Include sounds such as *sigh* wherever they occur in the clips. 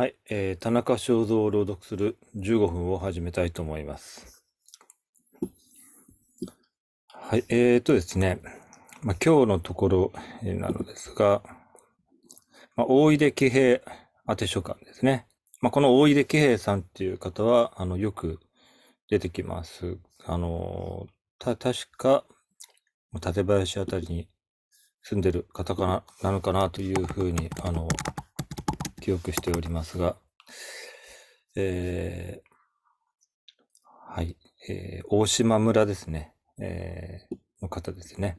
はい、えー、田中正造を朗読する15分を始めたいと思います。はい、えーとですね、まあ、今日のところなのですが、まあ、大出喜平宛書簡ですね。まあ、この大出喜平さんっていう方は、あの、よく出てきます。あの、た、確か、館林あたりに住んでる方かな、なのかなというふうに、あの、記憶しておりますが、えー、はい、えー、大島村ですね、えー、の方ですね。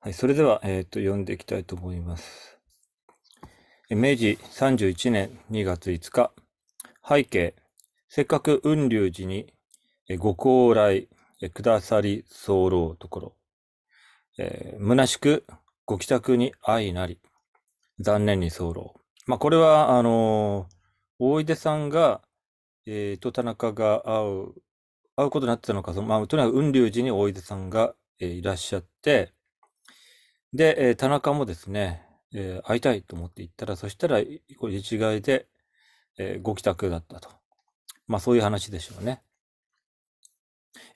はい、それでは、えっ、ー、と、読んでいきたいと思います。明治31年2月5日、背景、せっかく雲龍寺にご高来くださり候ところ、えー、虚しくご帰宅に相なり、残念に候。まあ、これは、あの大出さんが、えー、と田中が会う、会うことになってたのか、そのまあ、とにかく雲龍寺に大出さんが、えー、いらっしゃって、で、えー、田中もですね、えー、会いたいと思って行ったら、そしたら、これ、一概で、えー、ご帰宅だったと。まあ、そういう話でしょうね。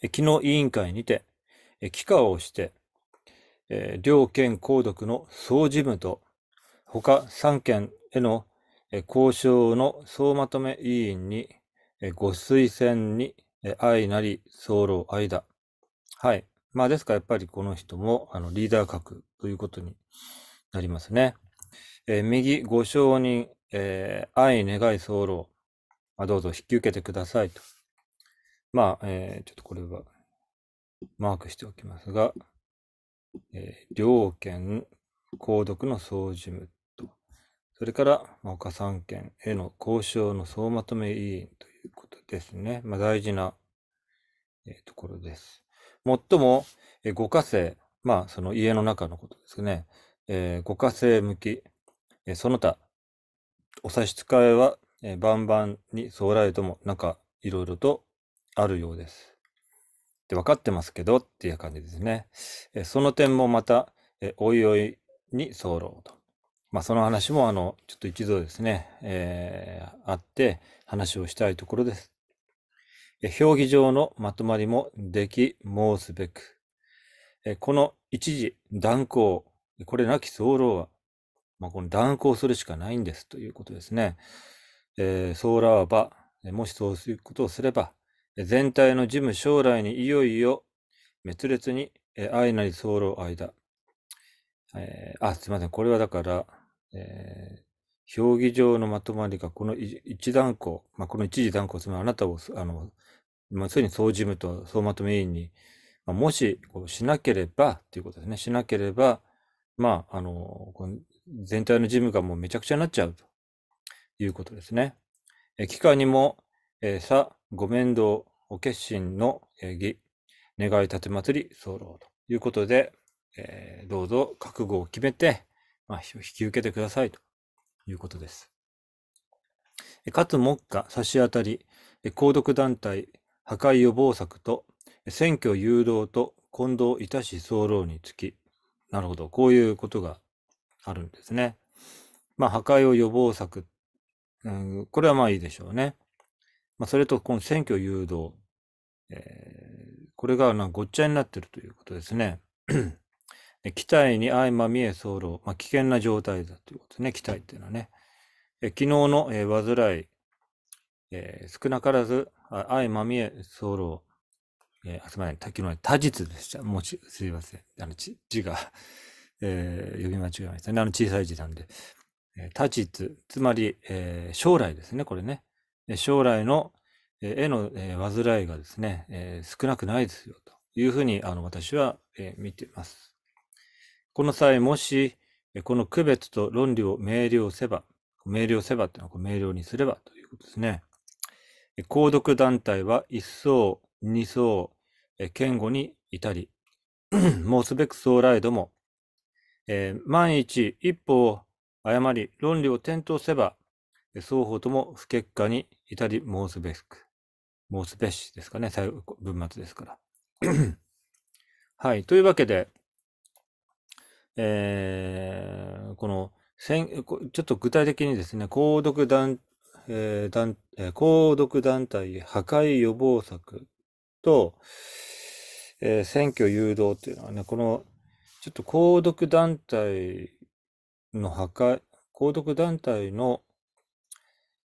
え昨日委員会にて、え帰化をして、え両県公読の総事務と、他3県への交渉の総まとめ委員に、ご推薦に相なり候間。はい。まあ、ですからやっぱりこの人もあのリーダー格ということになりますね。えー、右、ご承認、えー、愛願い候。まあ、どうぞ引き受けてくださいと。まあ、えー、ちょっとこれはマークしておきますが、えー、両権、公読の総事務それから、まあ、他3県への交渉の総まとめ委員ということですね。まあ、大事な、えー、ところです。もっとも、えー、五家政、まあ、その家の中のことですね。えー、五家政向き、えー、その他、お差し支えは、えー、バンバンに総来とも、なんか、いろいろとあるようです。って分かってますけどっていう感じですね。えその点もまた、えおいおいに候と。まあ、その話もあのちょっと一度ですね、えー、あって話をしたいところです。評議上のまとまりもでき申すべく、この一時断行、これなき騒動は、まあ、この断行するしかないんですということですね。えー、はば、もしそうすることをすれば、全体の事務将来にいよいよ滅裂に愛なり騒動間、えー、あ、すみません。これはだから、えー、評議場のまとまりが、この一段行、まあ、この一時段行、つまりあなたを、あの、まあ、すでに総事務と総まとめ委員に、まあ、もし、こうしなければ、ということですね。しなければ、まあ、あの、全体の事務がもうめちゃくちゃになっちゃうということですね。え期間にも、えー、さ、ご面倒、お決心の、えー、儀、願い立て祭り、候ということで、えー、どうぞ覚悟を決めて、まあ、引き受けてくださいということです。かつ目下差し当たり、購読団体破壊予防策と選挙誘導と混同いたし候につき、なるほど、こういうことがあるんですね。まあ、破壊を予防策、うん、これはまあいいでしょうね。まあ、それとこの選挙誘導、えー、これがなごっちゃになってるということですね。機体に相まみえ候、まあ、危険な状態だということですね、機体っていうのはね。え昨日の、えー、煩い、えー、少なからず相まみえ候、えー、あすみません、昨日は他実でした。もうすいません。あの字が、*laughs* えー、読み間違えましたね。あの小さい字なんで。えー、他実、つまり、えー、将来ですね、これね。将来の絵の、えー、煩いがですね、えー、少なくないですよというふうにあの私は、えー、見ています。この際、もし、この区別と論理を明瞭せば、明瞭せばっていうのは明瞭にすればということですね。公読団体は一層、二層、堅固に至り、も *coughs* うすべく将来ども、えー、万一一歩を誤り論理を転倒せば、双方とも不結果に至り申すべく、申すべしですかね、最後、文末ですから。*coughs* はい。というわけで、えー、この、ちょっと具体的にですね、購読団、えー、団、えー、購読団体破壊予防策と、えー、選挙誘導っていうのはね、この、ちょっと購読団体の破壊、購読団体の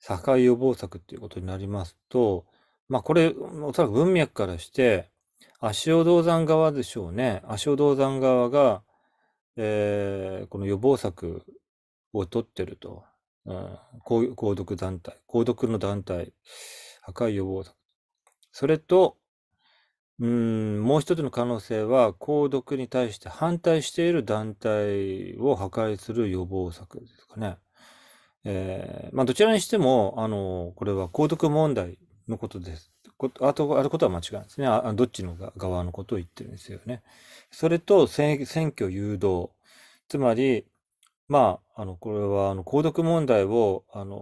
破壊予防策っていうことになりますと、まあこれ、おそらく文脈からして、足尾銅山側でしょうね。足尾銅山側が、えー、この予防策を取ってると、うん、団体、購毒の団体、破壊予防策。それと、うん、もう一つの可能性は、購毒に対して反対している団体を破壊する予防策ですかね。えー、まあ、どちらにしても、あの、これは購毒問題のことです。ことあとあることは間違いですねあ。どっちの側のことを言ってるんですよね。それと選挙誘導。つまり、まあ、あのこれはあの鉱毒問題をあの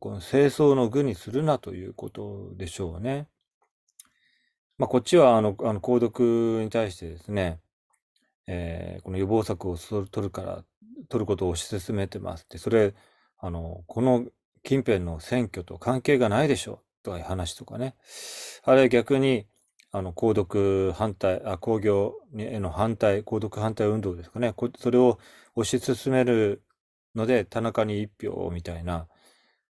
この清掃の具にするなということでしょうね。まあ、こっちはあのあの鉱毒に対してですね、えー、この予防策を取るから取ることを推し進めてますってそれあのこの近辺の選挙と関係がないでしょう深い話とかね。あるいは逆に、あの、読反対、あ、工業への反対、公読反対運動ですかね。それを推し進めるので、田中に一票みたいな、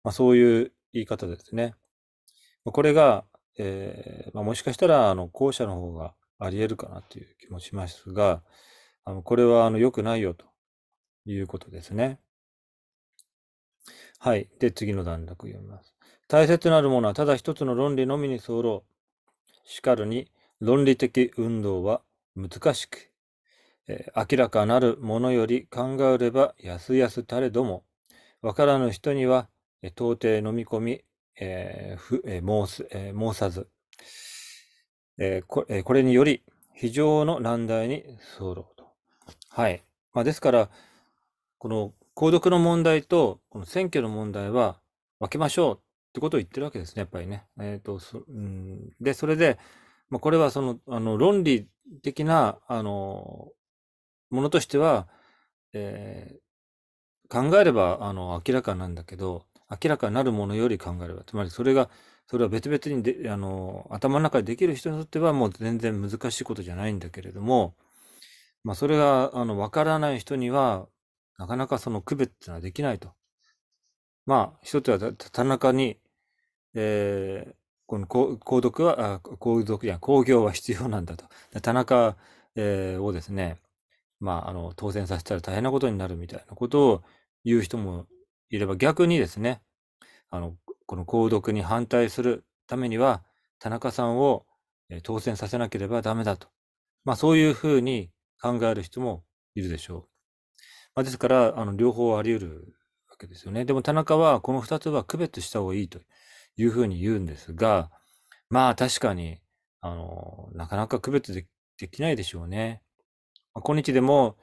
まあ、そういう言い方ですね。これが、えーまあ、もしかしたら、あの、後者の方があり得るかなという気もしますが、あのこれは、あの、良くないよということですね。はい。で、次の段落読みます。大切なるものはただ一つの論理のみに候ろう。しかるに、論理的運動は難しく、えー、明らかなるものより考えればやすやすたれども、わからぬ人には、え到底飲み込み、えー、ふえー、申す、え申さず、えこえこれにより、非常の難題に候ろうと。はい。まあ、ですから、この、購読の問題と、この選挙の問題は分けましょうってことを言ってるわけですね、やっぱりね。えっ、ー、と、そ、うん、で、それで、まあ、これはその、あの、論理的な、あの、ものとしては、えー、考えれば、あの、明らかなんだけど、明らかになるものより考えれば、つまりそれが、それは別々にで、あの、頭の中でできる人にとってはもう全然難しいことじゃないんだけれども、まあ、それが、あの、分からない人には、なかなかその区別っていうのはできないと。まあ、一つは田中に、えー、この購読は、皇族読や工業は必要なんだと。田中、えー、をですね、まあ、あの、当選させたら大変なことになるみたいなことを言う人もいれば、逆にですね、あの、この購読に反対するためには、田中さんを当選させなければダメだと。まあ、そういうふうに考える人もいるでしょう。まあ、ですから、あの、両方あり得るけですよね。でも田中はこの2つは区別した方がいいというふうに言うんですが、まあ確かに、あの、なかなか区別でできないでしょうね。まあ、今日でも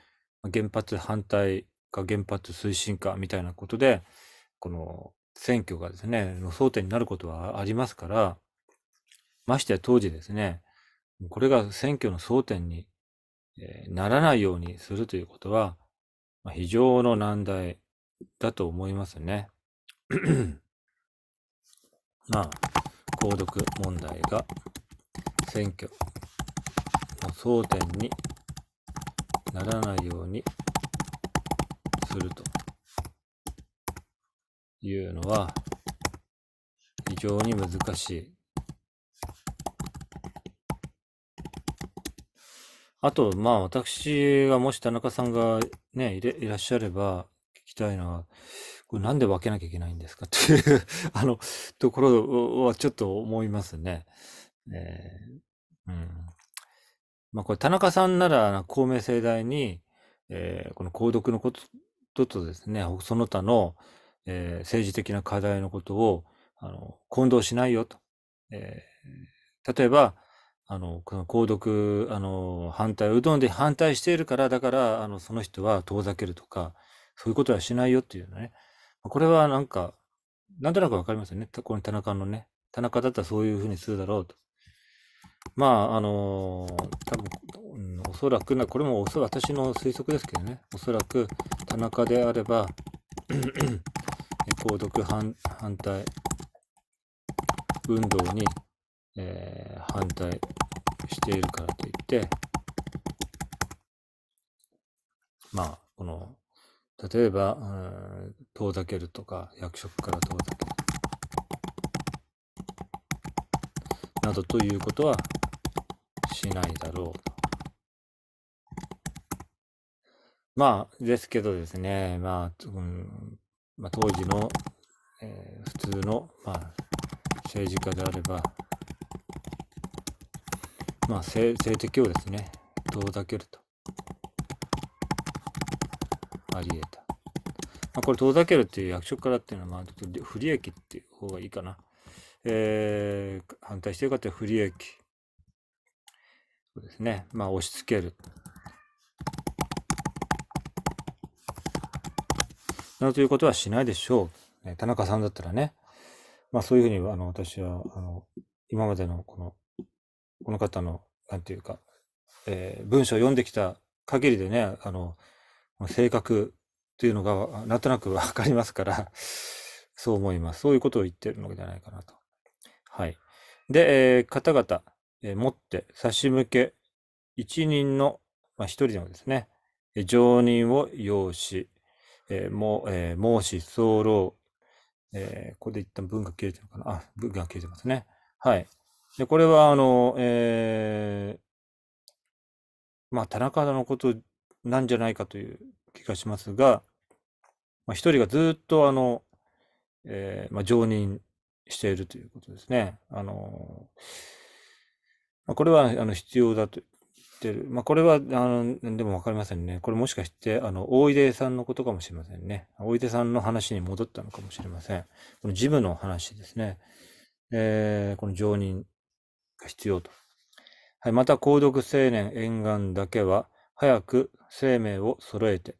原発反対か原発推進かみたいなことで、この選挙がですね、の争点になることはありますから、ましてや当時ですね、これが選挙の争点にならないようにするということは、非常の難題だと思いますね。*clears throat* まあ、購読問題が選挙の争点にならないようにするというのは非常に難しい。あと、まあ私がもし田中さんがね、いらっしゃれば、たいな。これなんで分けなきゃいけないんですか *laughs* っていうあの、ところはちょっと思いますね。えー、うん。まあこれ田中さんなら公明正大に、えー、この購読のこととですね、その他の、えー、政治的な課題のことをあの混同しないよと。えー、例えば、あの、この購読、あの、反対、うどんで反対しているから、だから、あの、その人は遠ざけるとか、そういうことはしないよっていうのね。これはなんか、なんとなくわかりますよね。この田中のね。田中だったらそういうふうにするだろうと。まあ、あのー、多分、うん、おそらくな、これもおそらく私の推測ですけどね、おそらく田中であれば、購読反反対運動に、えー、反対しているからといって、まあ、この例えば、うん、遠ざけるとか、役職から遠ざける。などということはしないだろう。まあ、ですけどですね、まあ、うんまあ、当時の、えー、普通の、まあ、政治家であれば、まあ、性性的をですね、遠ざけると。あり得た。まあ、これ遠ざけるっていう役職からっていうのは、まあ、不利益っていう方がいいかな。えー、反対してかったら不利益。そうですね。まあ、押し付ける。などということはしないでしょう。田中さんだったらね。まあ、そういうふうに、あの、私は、あの、今までの、この、この方の、なんていうか、えー、文章を読んできた限りでね、あの、性格というのがなんとなくわかりますから、そう思います。そういうことを言ってるのではないかなと。はい。で、えー、方々、えー、持って差し向け、一人の、まあ、一人でもですね、えー、常任を要し、えー、もう、えー、申し候、えー、ここで一旦文が切れてるのかなあ、文が切れてますね。はい。で、これは、あの、えー、まあ、田中のことなんじゃないかという気がしますが、まあ、1人がずっとあの、えー、まあ、常任しているということですね。あのまあ、これはあの必要だと言ってる。まあ、これはあのでも分かりませんね。これもしかしてあの大出さんのことかもしれませんね。大出さんの話に戻ったのかもしれません。この事務の話ですね。えー、この常任が必要と。はい、また、鉱毒青年沿岸だけは、早く生命を揃えて。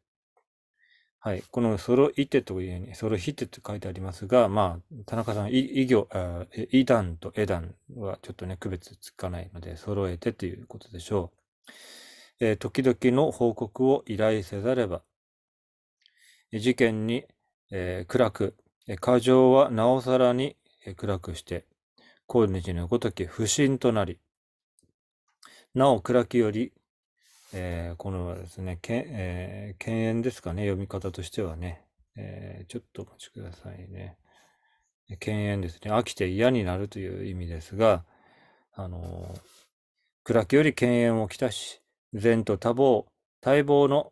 はい。この揃いてというように、揃ひてって書いてありますが、まあ、田中さん、異行、異段と絵段はちょっとね、区別つかないので、揃えてということでしょう。えー、時々の報告を依頼せざれば、事件に、えー、暗く、過剰はなおさらに、え暗くして、今日のごとき不審となり、なお暗きよりえー、このですね、けえー、犬猿ですかね、読み方としてはね。えー、ちょっとお待ちくださいね。犬猿ですね。飽きて嫌になるという意味ですが、あのー、暗きより犬猿をきたし、善と多忙、待望の、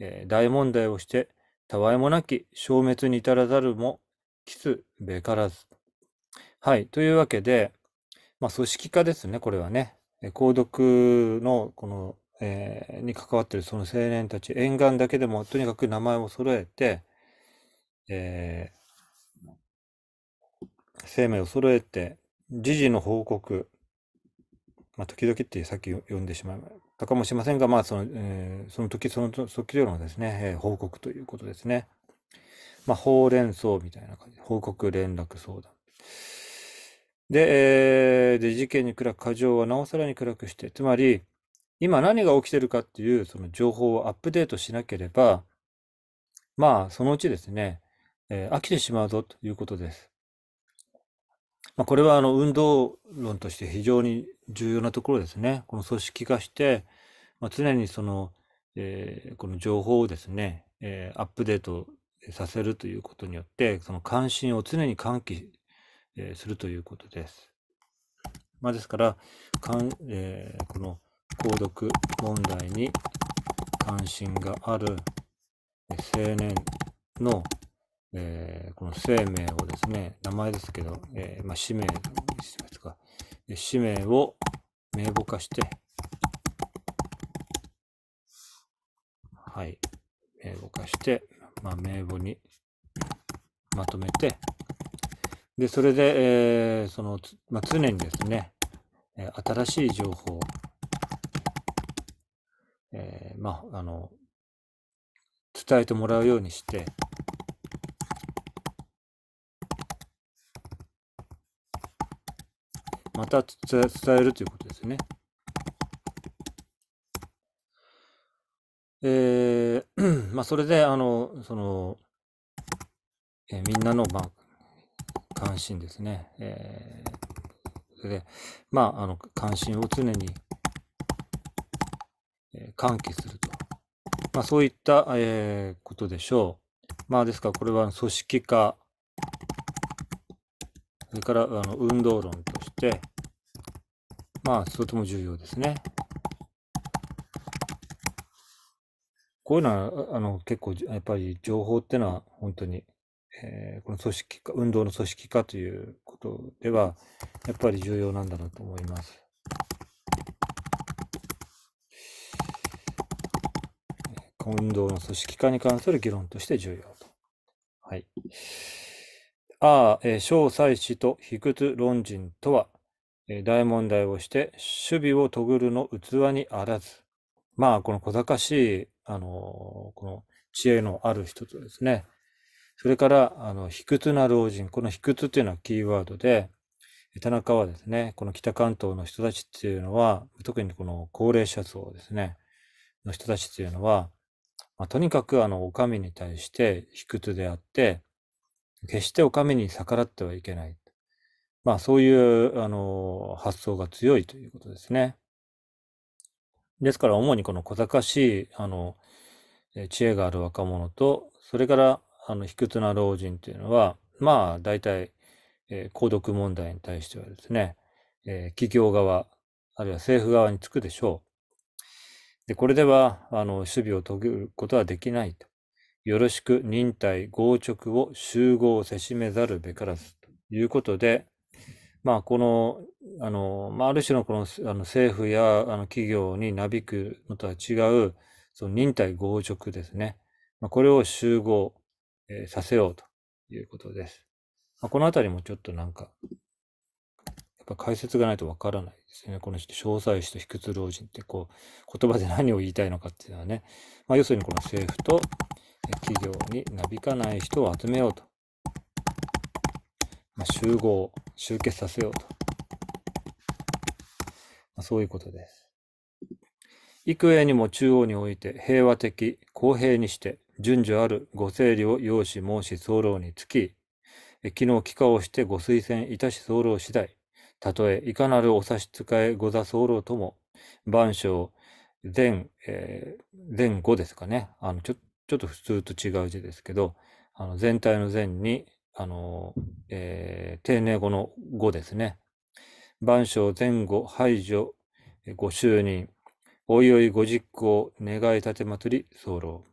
えー、大問題をして、たわいもなき消滅に至らざるも、きつべからず。はい。というわけで、まあ、組織化ですね、これはね。購読の、この、えー、に関わってるその青年たち、沿岸だけでもとにかく名前を揃えて、えー、生命を揃えて、時事の報告、まあ、時々ってさっき読んでしまったかもしれませんが、まあそのえー、その時その時々のですね、えー、報告ということですね。まあ、ほうれん草みたいな感じ。報告連絡相談。で、えー、で事件に暗く、過剰はなおさらに暗くして、つまり、今何が起きてるかっていうその情報をアップデートしなければ、まあ、そのうちですね、えー、飽きてしまうぞということです。まあ、これはあの運動論として非常に重要なところですね。この組織化して、まあ、常にその、えー、この情報をですね、えー、アップデートさせるということによって、その関心を常に喚起、えー、するということです。まあ、ですから、かんえー、この購読問題に関心がある青年の、えー、この生命をですね、名前ですけど、えー、まあ、氏名ですか、氏名を名簿化して、はい、名簿化して、まあ、名簿にまとめて、で、それで、えー、その、まあ、常にですね、新しい情報まあ、あの、伝えてもらうようにして、また伝えるということですね。えー、*clears throat* まあ、それで、あの、その、えー、みんなの、まあ、関心ですね。えー、それで、まあ、あの、関心を常にえ喚起すると。まあ、そういった、えことでしょう。まあ、ですから、これは組織化、それからあの運動論として、まあ、とても重要ですね。こういうのは、あの、結構、やっぱり情報っていうのは、本当に、えー、この組織化、運動の組織化ということでは、やっぱり重要なんだなと思います。運動の組織化に関する議論として重要と。はい。ああ、えー、小祭司と卑屈論人とは、えー、大問題をして、守備をとぐるの器にあらず。まあ、この小賢しい、あのー、この知恵のある人とですね、それから、あの、卑屈な老人、この卑屈というのはキーワードで、田中はですね、この北関東の人たちっていうのは、特にこの高齢者層ですね、の人たちっていうのは、まあ、とにかくあのお上に対して卑屈であって、決してお上に逆らってはいけない。まあそういうあの発想が強いということですね。ですから主にこの小賢しいあの知恵がある若者と、それからあの卑屈な老人というのは、まあ大体、えー、孤独問題に対してはですね、えー、企業側、あるいは政府側につくでしょう。で、これでは、あの、守備を遂げることはできないと。よろしく忍耐、強直を集合せしめざるべからずということで、まあ、この、あの、まあ、ある種のこの、あの政府やあの企業になびくのとは違う、その忍耐、強直ですね。まあ、これを集合、えー、させようということです。まあ、このあたりもちょっとなんか、やっぱ解説がないとわからない。ですね。この人、詳細司と卑屈老人ってこう、言葉で何を言いたいのかっていうのはね、まあ、要するにこの政府と企業になびかない人を集めようと。まあ、集合、集結させようと。まあ、そういうことです。幾重にも中央において平和的、公平にして、順序あるご整理を要し申し候につき、機能帰化をしてご推薦いたし候次第、たとえいかなるお差し支えござ候とも、万章前、えー、前後ですかね。あのちょ、ちょっと普通と違う字ですけど、あの全体の前に、あの、えー、丁寧語の語ですね。万章前後排除、ご就任、おいおいご実行、願い立て祭り候。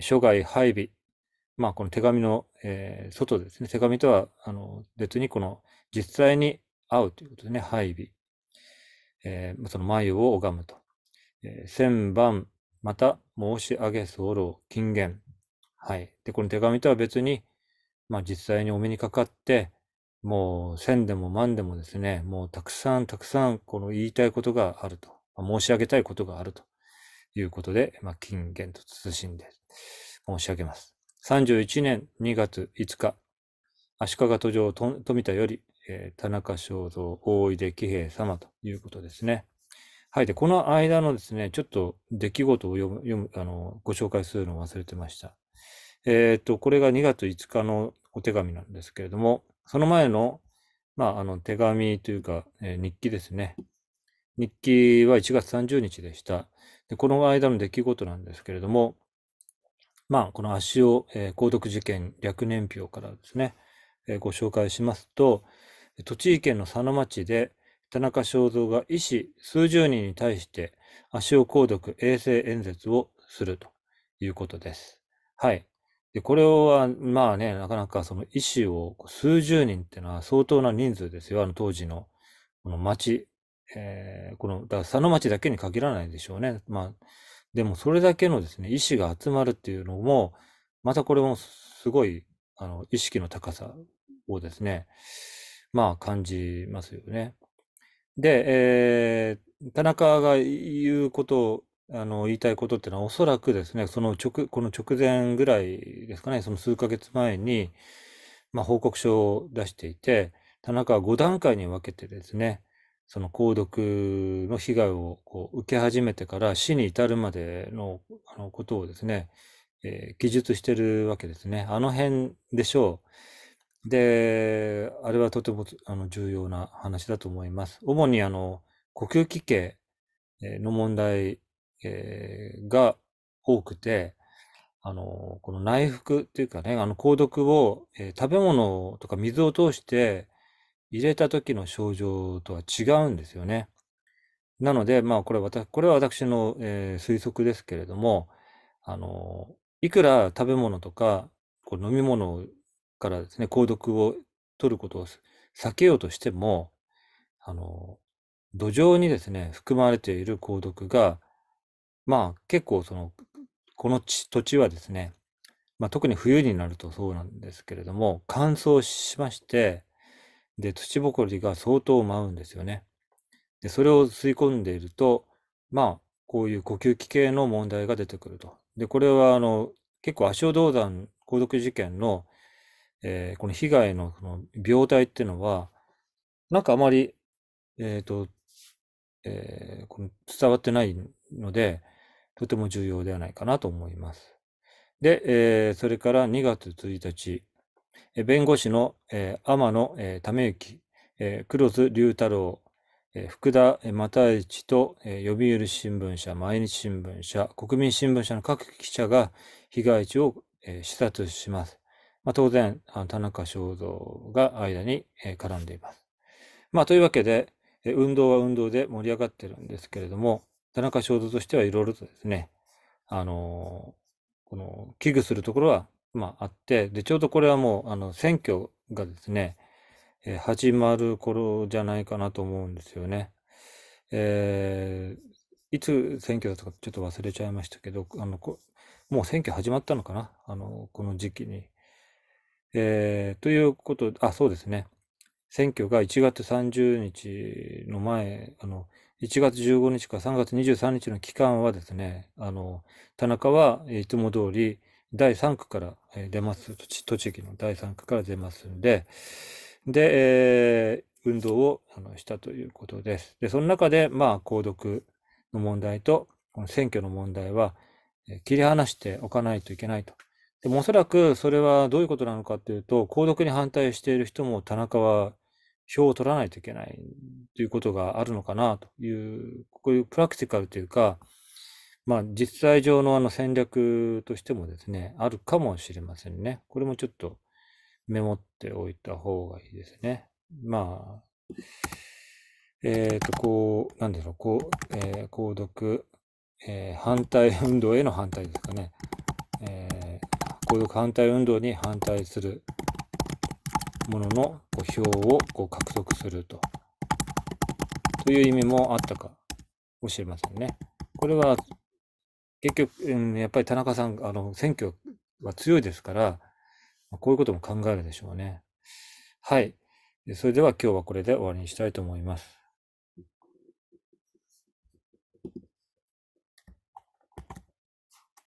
諸外配備、まあ、この手紙の、えー、外ですね。手紙とは、あの、別にこの、実際に会うということでね、配備。えー、その眉を拝むと。えー、千番、また申し上げ候、金言。はい。で、この手紙とは別に、まあ実際にお目にかかって、もう千でも万でもですね、もうたくさんたくさんこの言いたいことがあると、まあ、申し上げたいことがあるということで、まあ、金言と慎んで申し上げます。31年2月5日、足利途上富田より、えー、田中正造、大井出喜平様ということですね。はい。で、この間のですね、ちょっと出来事を読む、読むあの、ご紹介するのを忘れてました。えっ、と、これが2月5日のお手紙なんですけれども、その前の、まあ、あの、手紙というか、えー、日記ですね。日記は1月30日でした。で、この間の出来事なんですけれども、まあ、この足尾、えー、事件略年表からですね、えー、ご紹介しますと、栃木県の佐野町で田中正造が医師数十人に対して足を鉱読衛生演説をするということです。はい。でこれは、まあね、なかなかその医師を数十人っていうのは相当な人数ですよ。あの当時のこの町、えー、この、だから佐野町だけに限らないでしょうね。まあ、でもそれだけのですね、医師が集まるっていうのも、またこれもすごい、あの、意識の高さをですね、まあ感じますよね。で、えー、田中が言うことあの言いたいことっていうのはおそらくですね、その直、この直前ぐらいですかね、その数ヶ月前に、まあ、報告書を出していて、田中は5段階に分けてですね、その鉱毒の被害をこう受け始めてから死に至るまでのあのことをですね、えー、記述してるわけですね。あの辺でしょう。で、あれはとてもあの重要な話だと思います。主にあの呼吸器系の問題、えー、が多くて、あの、この内服っていうかね、あの、鉱毒を、えー、食べ物とか水を通して入れた時の症状とは違うんですよね。なので、まあ、これ私、これは私の、えー、推測ですけれども、あの、いくら食べ物とかこう飲み物をからですね、鉱毒を取ることを避けようとしても、あの、土壌にですね、含まれている鉱毒が、まあ結構その、この土地はですね、まあ、特に冬になるとそうなんですけれども、乾燥しまして、で、土ぼこりが相当舞うんですよね。で、それを吸い込んでいると、まあ、こういう呼吸器系の問題が出てくると。で、これは、あの、結構、足尾銅山鉱毒事件のえー、この被害のこの病態っていうのは、なんかあまり、えー、と、えー、この伝わってないので、とても重要ではないかなと思います。で、えー、それから2月1日、え弁護士の、えー、天野、えー、ためゆえー、黒津龍太郎、えー、福田又一と、えー、読売新聞社、毎日新聞社、国民新聞社の各記者が被害地を、えー、視察します。まあ、当然、田中正造が間に絡んでいます。まあ、というわけで、運動は運動で盛り上がってるんですけれども、田中正造としてはいろいろとですね、あのー、この危惧するところは、まあ、あって、で、ちょうどこれはもう、あの、選挙がですね、え始まる頃じゃないかなと思うんですよね。えー、いつ選挙だったかちょっと忘れちゃいましたけど、あのこもう選挙始まったのかなあのこの時期に。えー、ということあ、そうですね。選挙が1月30日の前、あの、1月15日か3月23日の期間はですね、あの、田中はいつも通り第3区から出ます。栃木の第3区から出ますんで、で、えー、運動をあのしたということです。で、その中で、まあ、購読の問題と、この選挙の問題は、切り離しておかないといけないとでもおそらくそれはどういうことなのかっていうと、購読に反対している人も田中は票を取らないといけないということがあるのかなという、こういうプラクティカルというか、まあ実際上のあの戦略としてもですね、あるかもしれませんね。これもちょっとメモっておいた方がいいですね。まあ、えっ、と、こう、なんだろう、こう、えー、購読、えー、反対運動への反対ですかね。えー力反対運動に反対するものの票をこう獲得すると。という意味もあったかもしれませんね。これは結局、うん、やっぱり田中さん、あの、選挙は強いですから、こういうことも考えるでしょうね。はい。それでは今日はこれで終わりにしたいと思います。